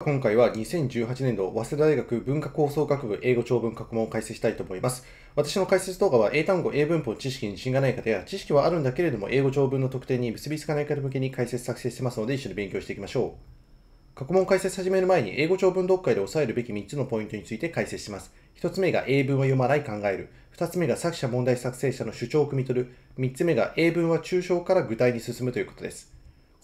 今回は2018年度早稲田大学文化構想学部英語長文過去問を解説したいと思います。私の解説動画は英単語、英文法、知識に自信がない方や知識はあるんだけれども英語長文の特典に結びつかない方向けに解説作成してますので一緒に勉強していきましょう。過去問解説始める前に英語長文読解で押さえるべき3つのポイントについて解説します。1つ目が英文は読まない考える。2つ目が作者問題作成者の主張を汲み取る。3つ目が英文は抽象から具体に進むということです。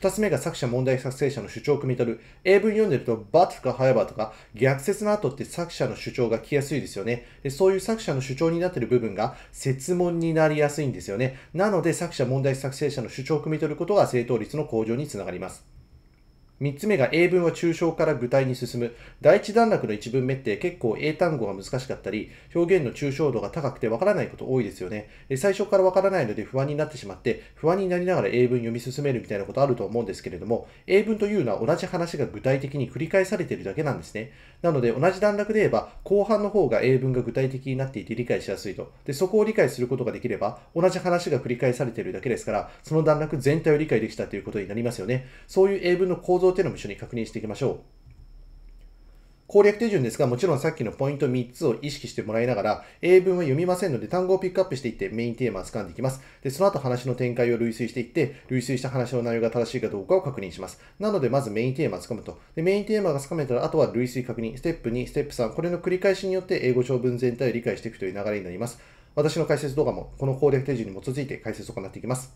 2つ目が作者問題作成者の主張を汲み取る。英文読んでると、バッとかハイバーとか、逆説の後って作者の主張が来やすいですよねで。そういう作者の主張になってる部分が、説問になりやすいんですよね。なので、作者問題作成者の主張を汲み取ることが正答率の向上につながります。3つ目が英文は抽象から具体に進む。第一段落の1文目って結構英単語が難しかったり、表現の抽象度が高くてわからないこと多いですよね。最初からわからないので不安になってしまって、不安になりながら英文読み進めるみたいなことあると思うんですけれども、英文というのは同じ話が具体的に繰り返されているだけなんですね。なので、同じ段落で言えば、後半の方が英文が具体的になっていて理解しやすいと。で、そこを理解することができれば、同じ話が繰り返されているだけですから、その段落全体を理解できたということになりますよね。そういう英文の構造っていうのも一緒に確認していきましょう。攻略手順ですが、もちろんさっきのポイント3つを意識してもらいながら、英文は読みませんので、単語をピックアップしていってメインテーマを掴んでいきます。で、その後話の展開を類推していって、類推した話の内容が正しいかどうかを確認します。なので、まずメインテーマを掴むと。で、メインテーマが掴めたら、あとは類推確認、ステップ2、ステップ3、これの繰り返しによって英語長文全体を理解していくという流れになります。私の解説動画もこの攻略手順に基づいて解説を行っていきます。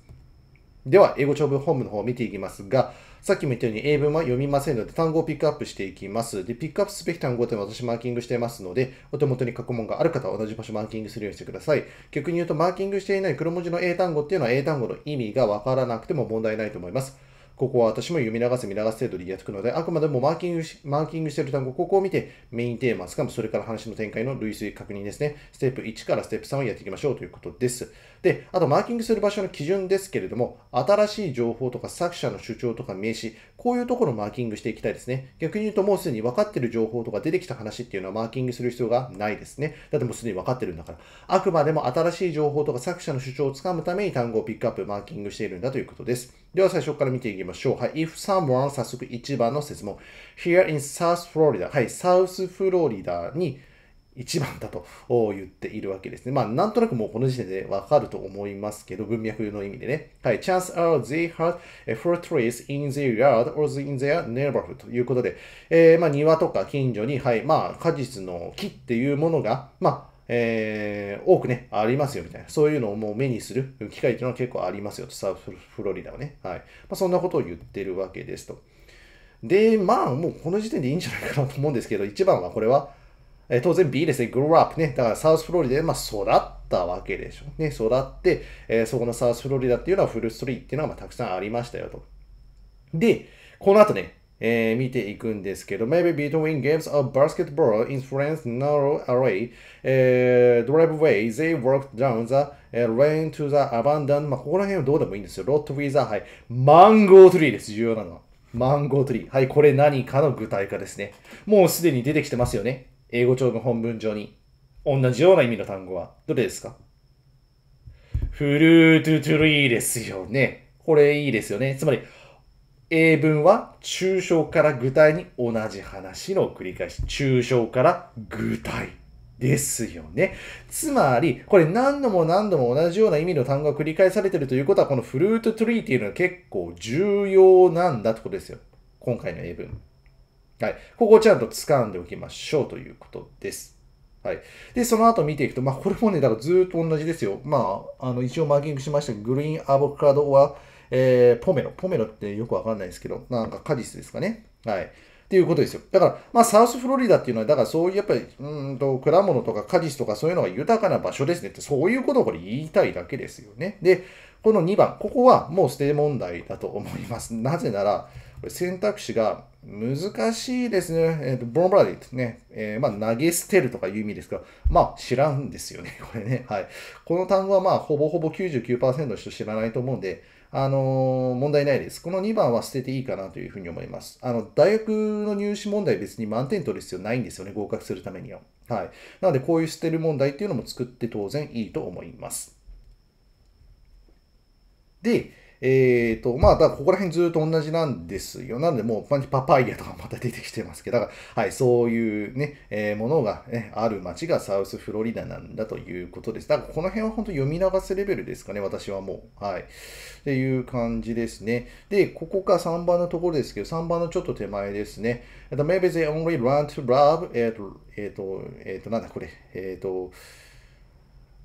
では、英語長文本部の方を見ていきますが、さっきも言ったように英文は読みませんので、単語をピックアップしていきます。で、ピックアップすべき単語というのは私マーキングしていますので、お手元に過去問がある方は同じ場所マーキングするようにしてください。逆に言うと、マーキングしていない黒文字の英単語っていうのは英単語の意味がわからなくても問題ないと思います。ここは私も読み流す見流す程度でやっていくので、あくまでもマーキングしマーキングしている単語、ここを見て、メインテーマ、しかもそれから話の展開の類推確認ですね。ステップ1からステップ3をやっていきましょうということです。で、あとマーキングする場所の基準ですけれども、新しい情報とか作者の主張とか名詞、こういうところをマーキングしていきたいですね。逆に言うともうすでに分かってる情報とか出てきた話っていうのはマーキングする必要がないですね。だってもうすでに分かってるんだから。あくまでも新しい情報とか作者の主張をつかむために単語をピックアップ、マーキングしているんだということです。では最初から見ていきましょう。はい。If someone 早速1番の説問。Here in South Florida。はい。South Florida に一番だと言っているわけですね。まあ、なんとなくもうこの時点でわかると思いますけど、文脈の意味でね。はい。chance are they had for trees in their yard or in their neighborhood ということで、えー、まあ、庭とか近所に、はい、まあ、果実の木っていうものが、まあ、えー、多くね、ありますよみたいな。そういうのをもう目にする機会っていうのは結構ありますよと、サウスフロリダはね。はい。まあ、そんなことを言ってるわけですと。で、まあ、もうこの時点でいいんじゃないかなと思うんですけど、一番はこれは、え当然 B ですね、grow up ね。だからサウスフロリダでま育ったわけでしょ。ね、育って、えー、そこのサウスフロリダっていうのはフルストリーっていうのがまたくさんありましたよと。で、この後ね、えー、見ていくんですけど、maybe between games of basketball i n f r a e n c e narrow array、えー、driveway, they worked down the r a n to the abandoned まあ、ここら辺はどうでもいいんですよ。lot with the, はい。マンゴートリーです、重要なのは。マンゴートリー。はい、これ何かの具体化ですね。もうすでに出てきてますよね。英語帳の本文上に同じような意味の単語はどれですかフルートゥトゥリーですよね。これいいですよね。つまり、英文は抽象から具体に同じ話の繰り返し。抽象から具体ですよね。つまり、これ何度も何度も同じような意味の単語が繰り返されてるということは、このフルートトゥリーっていうのは結構重要なんだってことですよ。今回の英文。はい。ここをちゃんと掴んでおきましょうということです。はい。で、その後見ていくと、まあ、これもね、だからずっと同じですよ。まあ、あの、一応マーキングしましたグリーンアボカドは、えー、ポメロ。ポメロってよくわかんないですけど、なんか果実ですかね。はい。っていうことですよ。だから、まあ、サウスフロリダっていうのは、だからそういうやっぱり、うんと、果物とか果実とかそういうのが豊かな場所ですねって、そういうことをこれ言いたいだけですよね。で、この2番、ここはもう捨て問題だと思います。なぜなら、選択肢が難しいですね。えっ、ー、と、ボンバラディってね、えー、まあ、投げ捨てるとかいう意味ですが、まあ、知らんですよね、これね。はい。この単語はまあ、ほぼほぼ99%の人知らないと思うんで、あのー、問題ないです。この2番は捨てていいかなというふうに思います。あの、大学の入試問題別に満点取る必要ないんですよね、合格するためには。はい。なので、こういう捨てる問題っていうのも作って当然いいと思います。で、えっ、ー、と、まあ、だからここら辺ずっと同じなんですよ。なんで、もう、パパイヤとかまた出てきてますけど、だから、はい、そういうね、えー、ものが、ね、ある街がサウスフロリダなんだということです。だから、この辺は本当読み流すレベルですかね、私はもう。はい。っていう感じですね。で、ここが3番のところですけど、3番のちょっと手前ですね。The maybe they only r n to love, えっ、と、えっ、と、えっ、と、なんだこれ、えっ、と、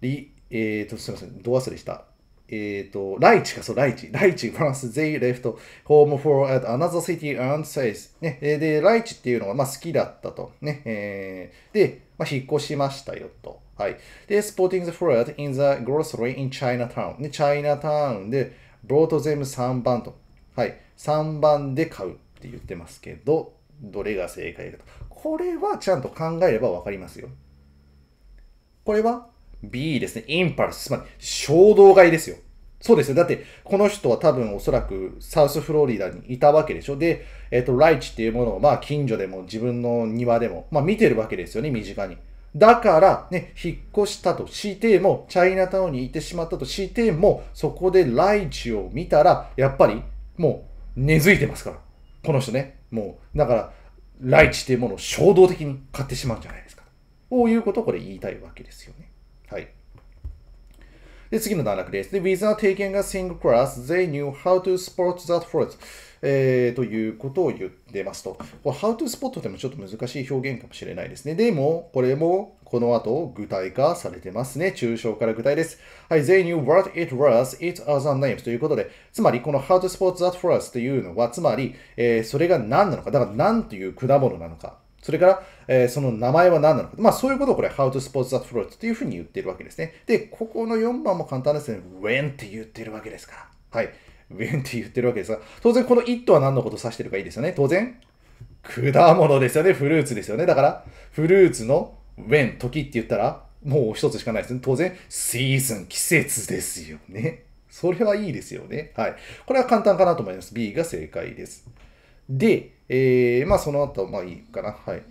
り、えっ、と、すいません、ど忘れした。えっ、ー、と、ライチか、そう、ライチ。ライチ once they left home for at another city and says. ね、で、ライチっていうのが、まあ、好きだったと。ね、えー、で、まあ、引っ越しましたよと。はい。で、s p o テ t i n g the fruit in the grocery in Chinatown。ね、チャイナタウンで、brought them 3番と。はい。3番で買うって言ってますけど、どれが正解かと。これはちゃんと考えればわかりますよ。これは B ですね。インパルス。つまり、衝動買いですよ。そうですよ。だって、この人は多分おそらくサウスフロリダにいたわけでしょ。で、えっ、ー、と、ライチっていうものを、まあ、近所でも自分の庭でも、まあ、見てるわけですよね、身近に。だから、ね、引っ越したとしても、チャイナタウンに行ってしまったとしても、そこでライチを見たら、やっぱり、もう、根付いてますから。この人ね。もう、だから、ライチっていうものを衝動的に買ってしまうんじゃないですか。こういうことをこれ言いたいわけですよね。はい。で、次の段落です。で、with a taken a single class, they knew how to spot that f r u l t えー、ということを言ってますと。これ、how to spot でもちょっと難しい表現かもしれないですね。でも、これもこの後具体化されてますね。抽象から具体です。はい、they knew what it was, it h s r name ということで、つまりこの how to spot that for us というのは、つまり、えー、それが何なのか、だから何という果物なのか、それからえー、その名前は何なのか。まあ、そういうことをこれ、How to Spot That Float というふうに言ってるわけですね。で、ここの4番も簡単ですね。When って言ってるわけですから。はい。When って言ってるわけですが、当然この It は何のことを指してるかいいですよね。当然、果物ですよね。フルーツですよね。だから、フルーツの When、時って言ったら、もう一つしかないですね。当然、シーズン、季節ですよね。それはいいですよね。はい。これは簡単かなと思います。B が正解です。で、えー、まあその後、まあいいかな。はい。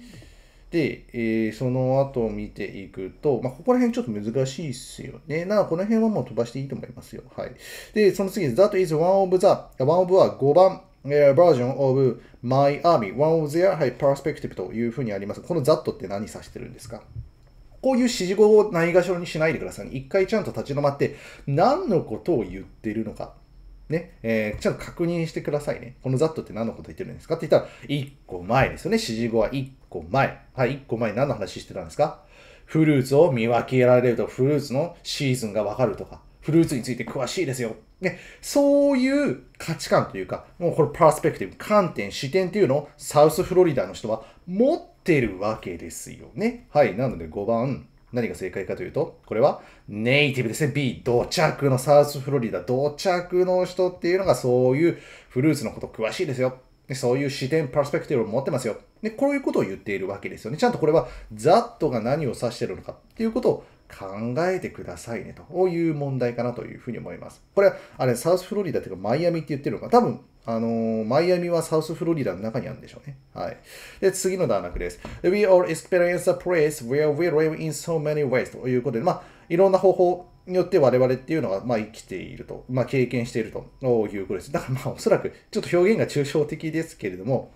で、えー、その後を見ていくと、まあ、ここら辺ちょっと難しいっすよね。なこの辺はもう飛ばしていいと思いますよ。はい。で、その次、that is one of the, one of は5番、えー、バージョン of my army, one of their, はい、perspective というふうにあります。この that って何指してるんですかこういう指示語をないがしろにしないでください、一回ちゃんと立ち止まって、何のことを言ってるのか。ね、えー、ちゃんと確認してくださいね。この that って何のこと言ってるんですかって言ったら、1個前ですよね。指示語は1個前。はい、1個前何の話してたんですかフルーツを見分けられると、フルーツのシーズンがわかるとか、フルーツについて詳しいですよ。ね、そういう価値観というか、もうこれパースペクティブ、観点、視点っていうのをサウスフロリダの人は持ってるわけですよね。はい、なので5番、何が正解かというと、これはネイティブですね。B、土着のサウスフロリダ、土着の人っていうのがそういうフルーツのこと詳しいですよ。そういう視点、パースペクティブを持ってますよ。で、こういうことを言っているわけですよね。ちゃんとこれは、ザットが何を指してるのかっていうことを考えてくださいねという問題かなというふうに思います。これは、あれ、サウスフロリダというか、マイアミって言ってるのか、多分、あのー、マイアミはサウスフロリダの中にあるんでしょうね。はい。で、次の段落です。We all experience a place where we live in so many ways ということで、まあ、いろんな方法によって我々っていうのは、まあ、生きていると、まあ、経験しているということです。だから、まあ、おそらく、ちょっと表現が抽象的ですけれども、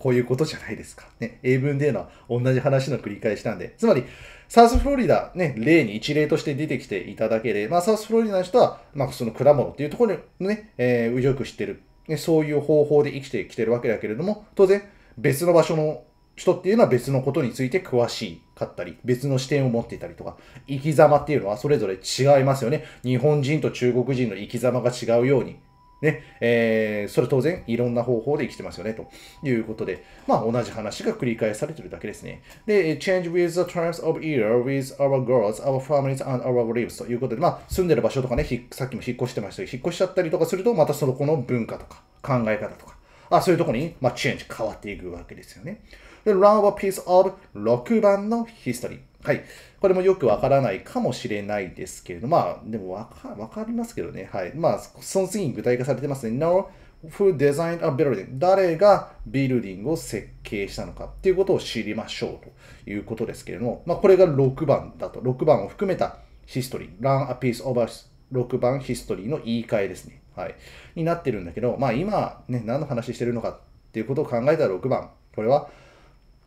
こういうことじゃないですか。ね、英文でのは同じ話の繰り返しなんで。つまり、サウスフロリダ、ね、例に一例として出てきていただければ、まあ、サウスフロリダの人は、まあ、その果物っていうところにね、えー、よく知ってる、ね。そういう方法で生きてきてるわけだけれども、当然、別の場所の人っていうのは別のことについて詳しかったり、別の視点を持っていたりとか、生き様っていうのはそれぞれ違いますよね。日本人と中国人の生き様が違うように、ね、えー、それ当然いろんな方法で生きてますよね、ということで、まあ同じ話が繰り返されてるだけですね。で、change with the t e r m s of year, with our girls, our families, and our lives ということで、まあ住んでる場所とかね、さっきも引っ越してましたけど、引っ越しちゃったりとかすると、またその子の文化とか考え方とか、あそういうとこに、まあ、チェンジ変わっていくわけですよね。で、ラ p はピース of 6番のヒストリー。はい。これもよくわからないかもしれないですけれど、まあ、でもわかかりますけどね。はい。まあ、その次に具体化されてますね。No, who designed a building? 誰がビルディングを設計したのかっていうことを知りましょうということですけれども、まあ、これが6番だと。6番を含めたヒストリー。Run a piece o f e 6番ヒストリーの言い換えですね。はい。になってるんだけど、まあ今、ね、何の話してるのかっていうことを考えたら6番。これは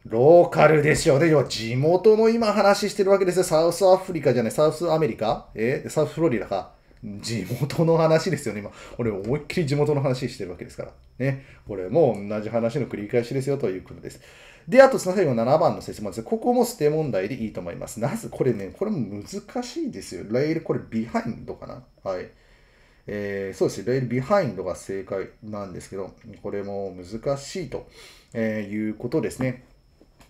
ローカルですよね。要は地元の今話してるわけですよ。サウスアフリカじゃない、サウスアメリカえサウスフロリダか。地元の話ですよね。今、俺思いっきり地元の話してるわけですから。ね。これも同じ話の繰り返しですよということです。で、あと最後7番の説明です。ここも捨て問題でいいと思います。なぜこれね、これも難しいですよ。レイル、これビハインドかなはい。えー、そうですね、レイルビハインドが正解なんですけど、これも難しいということですね。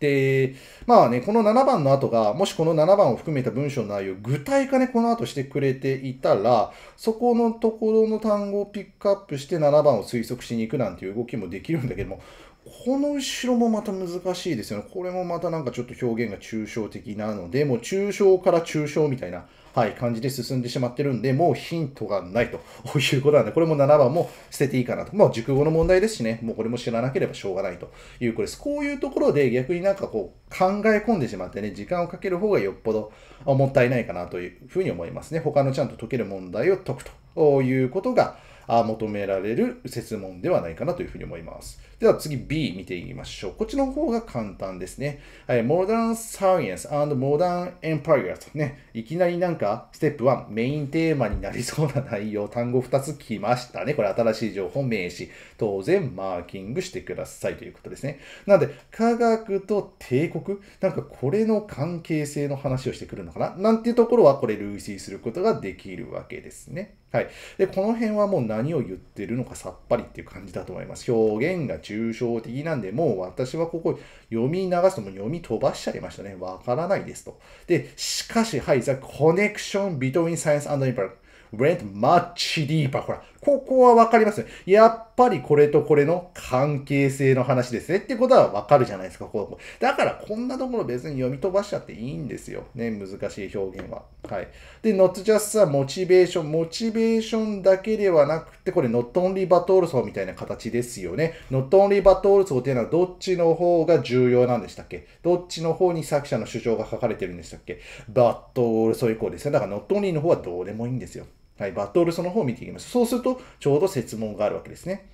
で、まあね、この7番の後が、もしこの7番を含めた文章の内容、具体化ね、この後してくれていたら、そこのところの単語をピックアップして7番を推測しに行くなんていう動きもできるんだけども、この後ろもまた難しいですよね。これもまたなんかちょっと表現が抽象的なので、もう抽象から抽象みたいな、はい、感じで進んでしまってるんで、もうヒントがないと いうことなんで、これも7番も捨てていいかなと。まあ、熟語の問題ですしね、もうこれも知らなければしょうがないということです。こういうところで逆になんかこう、考え込んでしまってね、時間をかける方がよっぽどもったいないかなというふうに思いますね。他のちゃんと解ける問題を解くということが求められる説問ではないかなというふうに思います。では次 B 見ていきましょう。こっちの方が簡単ですね。はい、Modern Science and Modern Empire とね、いきなりなんかステップ1メインテーマになりそうな内容、単語2つ来ましたね。これ新しい情報、名詞、当然マーキングしてくださいということですね。なので、科学と帝国、なんかこれの関係性の話をしてくるのかななんていうところはこれ類推することができるわけですね。はい。で、この辺はもう何を言ってるのかさっぱりっていう感じだと思います。表現が抽象的なんで、もう私はここ読み流すとも読み飛ばしちゃいましたね。わからないですと。で、しかし、はい、The Connection Between Science and Impact went much deeper. ほら、ここはわかりますね。やっぱりこれとこれの関係性の話ですねってことはわかるじゃないですか、ここ。だからこんなところ別に読み飛ばしちゃっていいんですよ。ね、難しい表現は。はい。で、not just はモチベーション。モチベーションだけではなくて、これ not only but also みたいな形ですよね。not only but also っていうのはどっちの方が重要なんでしたっけどっちの方に作者の主張が書かれてるんでしたっけ ?but also 以降ですね。だから not only の方はどうでもいいんですよ。はい、バットオルソの方を見ていきます。そうすると、ちょうど説問があるわけですね。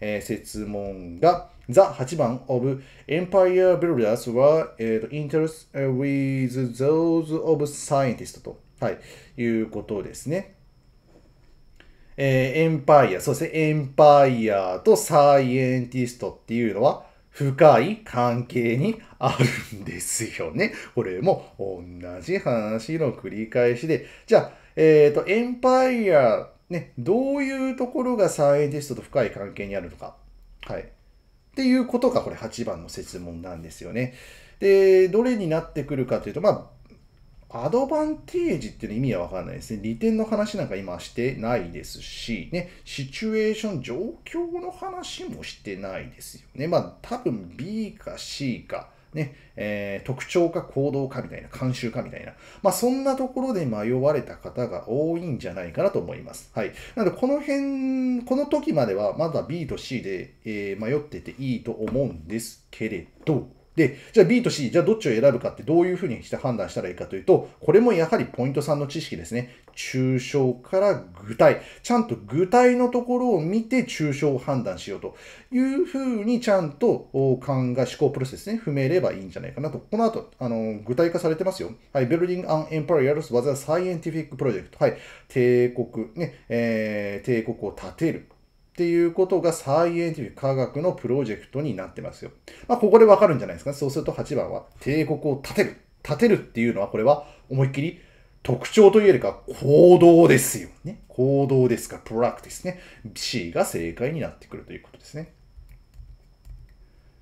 えー、説問が、The 8番 of Empire Builders were、えー、interest with those of scientists と、はい、いうことですね。えー、エンパイア、そうですね、エンパイアとサイエンティストっていうのは深い関係にあるんですよね。これも同じ話の繰り返しで、じゃあ、えっ、ー、と、エンパイア、ね、どういうところがサイエンティストと深い関係にあるのか。はい。っていうことが、これ8番の説問なんですよね。で、どれになってくるかというと、まあ、アドバンテージっていう意味はわからないですね。利点の話なんか今してないですし、ね、シチュエーション、状況の話もしてないですよね。まあ、多分 B か C か。ね、えー、特徴か行動かみたいな、慣習かみたいな、まあ、そんなところで迷われた方が多いんじゃないかなと思います。はい。なので、この辺、この時まではまだ B と C で、えー、迷ってていいと思うんですけれど、で、じゃあ B と C、じゃあどっちを選ぶかってどういうふうにして判断したらいいかというと、これもやはりポイント3の知識ですね。抽象から具体。ちゃんと具体のところを見て抽象を判断しようというふうにちゃんと考え、思考プロセスね、踏めればいいんじゃないかなと。この後、あの、具体化されてますよ。はい、Building an Empire was a Scientific Project。はい、帝国、ね、えー、帝国を建てる。っていうことがサイエンティフィ科学のプロジェクトになってますよ。まあ、ここでわかるんじゃないですか、そうすると8番は帝国を立てる。立てるっていうのは、これは思いっきり特徴というよりか行動ですよね。行動ですかプラクティスね。C が正解になってくるということですね。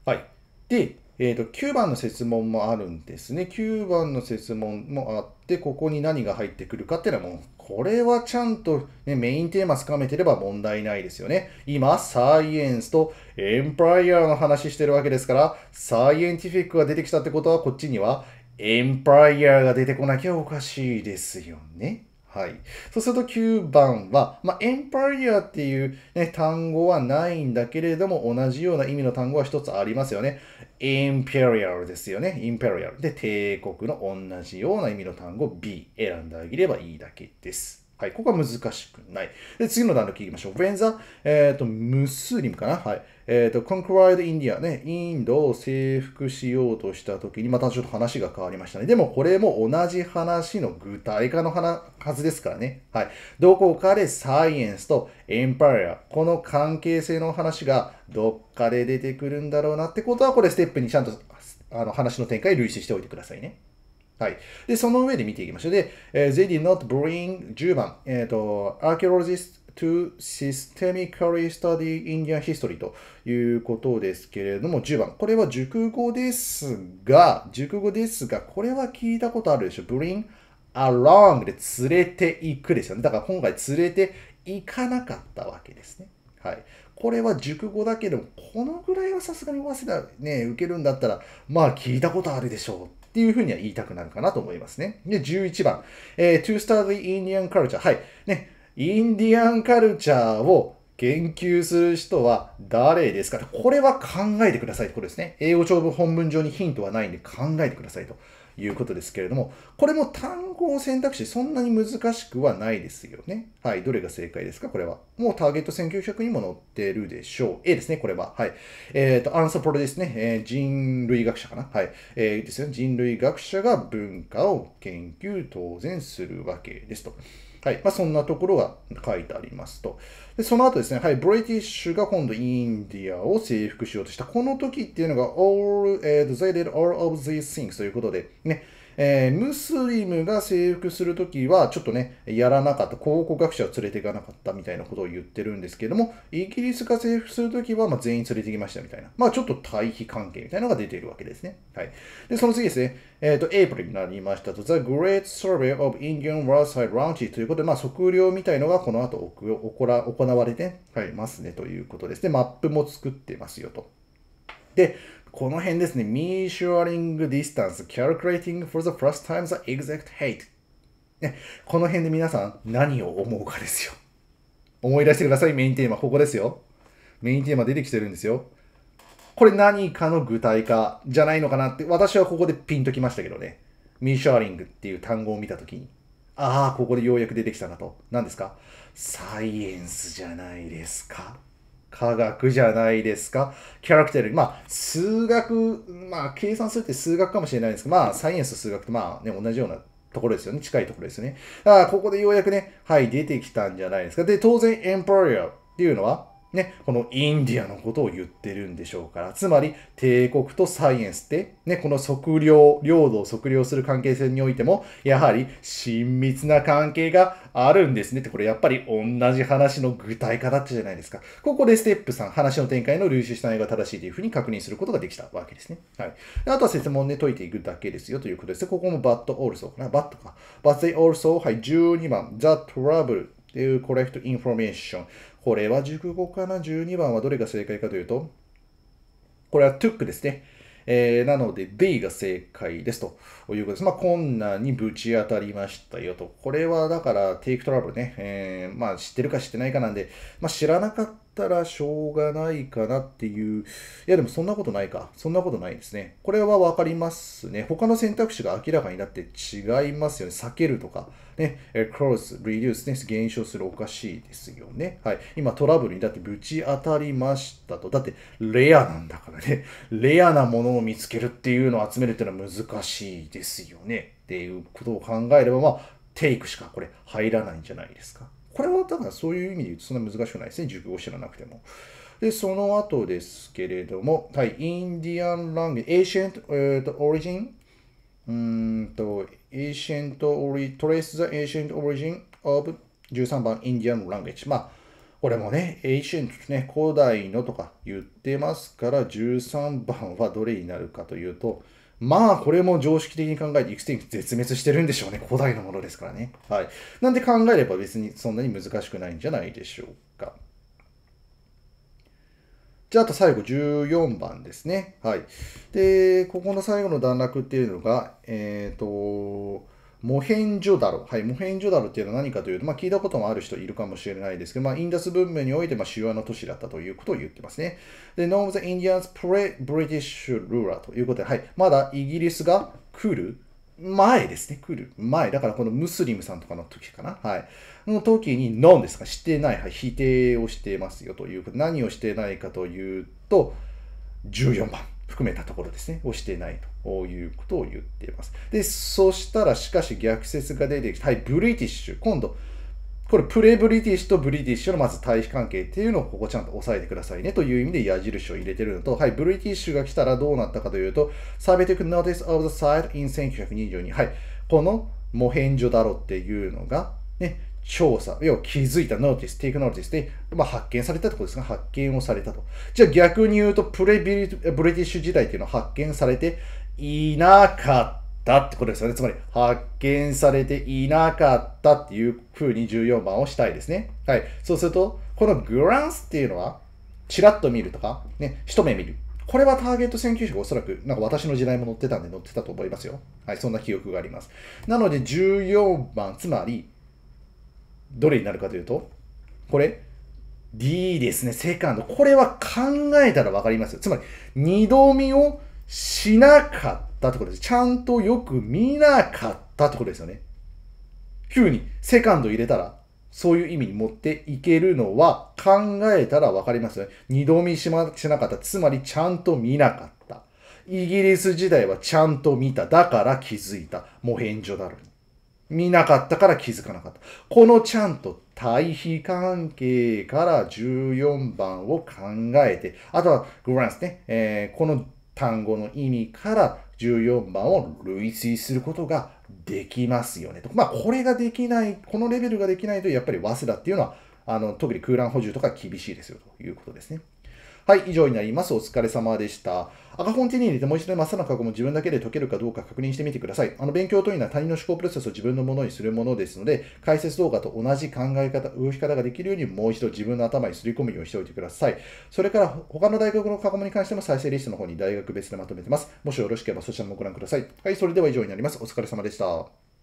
はい。で、えー、と9番の設問もあるんですね。9番の設問もあって、ここに何が入ってくるかっていうのはもう、これはちゃんと、ね、メインテーマつかめてれば問題ないですよね。今、サイエンスとエンパイアの話してるわけですから、サイエンティフィックが出てきたってことは、こっちにはエンパイアが出てこなきゃおかしいですよね。はい。そうすると9番は、まあ、エンパイアっていう、ね、単語はないんだけれども、同じような意味の単語は一つありますよね。インペリアルですよね。インペリアル。で、帝国の同じような意味の単語 B 選んであげればいいだけです。はい。ここは難しくない。で、次の段落いきましょう。ベン e n えっ、ー、と、ムスリムかなはい。えっ、ー、と、conquered India ね、インドを征服しようとしたときに、またちょっと話が変わりましたね。でもこれも同じ話の具体化のはずですからね。はい。どこかでサイエンスとエンパイア、この関係性の話がどっかで出てくるんだろうなってことは、これステップにちゃんとあの話の展開類似しておいてくださいね。はい。で、その上で見ていきましょう。で、えー、They did not bring 10番、えっ、ー、と、archaeologist to systemically study Indian history ということですけれども、10番。これは熟語ですが、熟語ですが、これは聞いたことあるでしょ ?bring along で連れて行くですよね。だから今回連れて行かなかったわけですね。はい。これは熟語だけども、このぐらいはさすがに早稲田ね、受けるんだったら、まあ聞いたことあるでしょうっていうふうには言いたくなるかなと思いますね。で、11番。えー、to study Indian culture。はい。ね。インディアンカルチャーを言及する人は誰ですかこれは考えてくださいこれですね。英語長文本文上にヒントはないんで考えてくださいということですけれども、これも単語を選択肢そんなに難しくはないですよね。はい。どれが正解ですかこれは。もうターゲット1900にも載ってるでしょう。A ですね。これは。はい。えっ、ー、と、アンサポロですね、えー、人類学者かな。はい。えー、ですよね。人類学者が文化を研究当然するわけですと。はい。まあ、そんなところが書いてありますと。で、その後ですね、はい、ブリティッシュが今度インディアを征服しようとした。この時っていうのが、all,、they did all of these things ということで、ね、えー、ムスリムが征服するときは、ちょっとね、やらなかった、考古学者を連れていかなかったみたいなことを言ってるんですけども、イギリスが征服するときは、まあ、全員連れてきましたみたいな、まあ、ちょっと対比関係みたいなのが出ているわけですね。はい。で、その次ですね、えっ、ー、と、エイプリになりましたと、The Great Survey of Indian World Side Launch ということで、まあ、測量みたいのがこの後行行われて、はい、ますねということですね。マップも作ってますよと。で、この辺ですね。measuring distance, calculating for the first time the exact height。ね、この辺で皆さん何を思うかですよ。思い出してください、メインテーマ。ここですよ。メインテーマ出てきてるんですよ。これ何かの具体化じゃないのかなって、私はここでピンときましたけどね。ミーシャーリングっていう単語を見たときに。ああ、ここでようやく出てきたなと。何ですかサイエンスじゃないですか科学じゃないですか。キャラクターより、まあ、数学、まあ、計算するって数学かもしれないですけど、まあ、サイエンスと数学と、まあ、ね、同じようなところですよね。近いところですよね。だから、ここでようやくね、はい、出てきたんじゃないですか。で、当然、エンパリアっていうのは、ね、このインディアのことを言ってるんでしょうから、つまり帝国とサイエンスって、ね、この測量、領土を測量する関係性においても、やはり親密な関係があるんですねって、これやっぱり同じ話の具体化だったじゃないですか。ここでステップ3、話の展開の類似した内容が正しいというふうに確認することができたわけですね。はい。あとは説問で解いていくだけですよということです。ここも but also かな。but か。but they also、はい、12番、the trouble っていう correct information。これは熟語かな ?12 番はどれが正解かというと、これはトゥックですね。えー、なので D が正解ですということです。まあ、困難にぶち当たりましたよと。これはだから、テイクトラブルね。えー、まあ、知ってるか知ってないかなんで、まあ、知らなかっったらしょうがないかなっていう。いや、でもそんなことないか。そんなことないですね。これはわかりますね。他の選択肢が明らかになって違いますよね。避けるとか、ね、cross, reduce ね、減少するおかしいですよね。はい。今トラブルにだってぶち当たりましたと。だってレアなんだからね。レアなものを見つけるっていうのを集めるっていうのは難しいですよね。っていうことを考えれば、まあ、テイクしかこれ入らないんじゃないですか。これはだからそういう意味で言うとそんな難しくないですね。熟語知らなくても。で、その後ですけれども、はい、インディアンランゲ、エーシェント、えっ、と、オリジン、うんと、エーシェントオリ、トレースザエーシェントオリジン o ブ、13番インディアンランゲージ。まあ、これもね、エーシェントね、古代のとか言ってますから、13番はどれになるかというと、まあ、これも常識的に考えて、ンク絶滅してるんでしょうね。古代のものですからね。はい。なんで考えれば別にそんなに難しくないんじゃないでしょうか。じゃあ、あと最後14番ですね。はい。で、ここの最後の段落っていうのが、えっ、ー、と、モヘンジョダロ。はい、モヘンジョダロっていうのは何かというと、まあ、聞いたこともある人いるかもしれないですけど、まあ、インダス文明において、まあ、主要な都市だったということを言ってますね。で、ノ n o w n the Indians p r ッ b r i t i s h Ruler ということで、はい、まだイギリスが来る前ですね、来る前。だからこのムスリムさんとかの時かな。はい。の時に、ノンですか、してない。はい、否定をしてますよということ。何をしてないかというと、14番。含めたところですね、をしてないということを言っています。で、そしたら、しかし逆説が出てきて、はい、ブリティッシュ。今度、これ、プレブリティッシュとブリティッシュのまず対比関係っていうのをここちゃんと押さえてくださいねという意味で矢印を入れてるのと、はい、ブリティッシュが来たらどうなったかというと、サービティック・ノーティス・オブ・ザ・サイド・イン1922。はい、このモヘンジョダロっていうのが、ね、調査、要は気づいたノーティス、テイクノーティスで、まあ、発見されたってことですが、発見をされたと。じゃあ逆に言うと、プレビリブリティッシュ時代っていうのは発見されていなかったってことですよね。つまり、発見されていなかったっていうふうに14番をしたいですね。はい。そうすると、このグランスっていうのは、チラッと見るとか、ね、一目見る。これはターゲット選球手がおそらく、なんか私の時代も載ってたんで載ってたと思いますよ。はい、そんな記憶があります。なので14番、つまり、どれになるかというと、これ、D ですね、セカンド。これは考えたらわかりますよ。つまり、二度見をしなかったところです。ちゃんとよく見なかったところですよね。急にセカンド入れたら、そういう意味に持っていけるのは考えたらわかりますよね。二度見し,、ま、しなかった。つまりちゃんと見なかった。イギリス時代はちゃんと見た。だから気づいた。もう返上だろう。見なかったから気づかなかった。このちゃんと対比関係から14番を考えて、あとはグランスね、えー、この単語の意味から14番を類推することができますよねと。まあ、これができない、このレベルができないと、やっぱり早稲田っていうのは、あの特に空欄補充とか厳しいですよということですね。はい、以上になります。お疲れ様でした。赤本手に入れてもう一度真っ赤な過去も自分だけで解けるかどうか確認してみてください。あの勉強というのは他人の思考プロセスを自分のものにするものですので、解説動画と同じ考え方、動き方ができるようにもう一度自分の頭にすり込むようにしておいてください。それから他の大学の過去もに関しても再生リストの方に大学別でまとめてます。もしよろしければそちらもご覧ください。はい、それでは以上になります。お疲れ様でした。